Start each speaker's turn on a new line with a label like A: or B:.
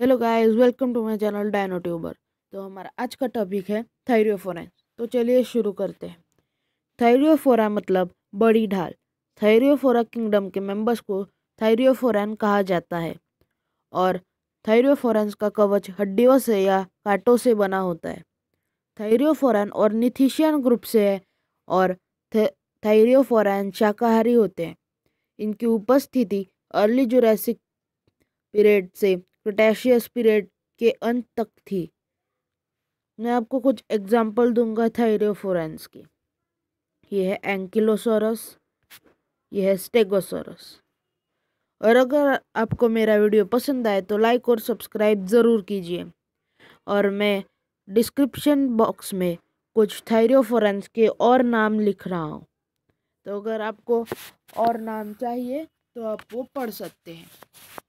A: hello guys welcome to my channel Dino Tuber तो हमारा आज का टॉपिक है थायरियोफोरा तो चलिए शुरू करते हैं थायरियोफोरा मतलब बड़ी ढाल थायरियोफोरा किंगडम के मेंबर्स को थायरियोफोरन कहा जाता है और थायरियोफोरन्स का कवच हड्डियों से या काटों से बना होता है थायरियोफोरन और निथिशियन ग्रुप से है और थायरियोफोरन शाकाहारी होते हैं इनकी उपस्थिति अर्ली जुरासिक पीरियड से क्रटेशियस पीरियड के अंत तक थी मैं आपको कुछ एग्जाम्पल दूंगा थायरोफोरेंस की यह है एंकिलोसोरस यह है स्टेगोसोरस और अगर आपको मेरा वीडियो पसंद आए तो लाइक और सब्सक्राइब ज़रूर कीजिए और मैं डिस्क्रिप्शन बॉक्स में कुछ थायरोफोरेंस के और नाम लिख रहा हूँ तो अगर आपको
B: और नाम चाहिए तो आप वो पढ़ सकते हैं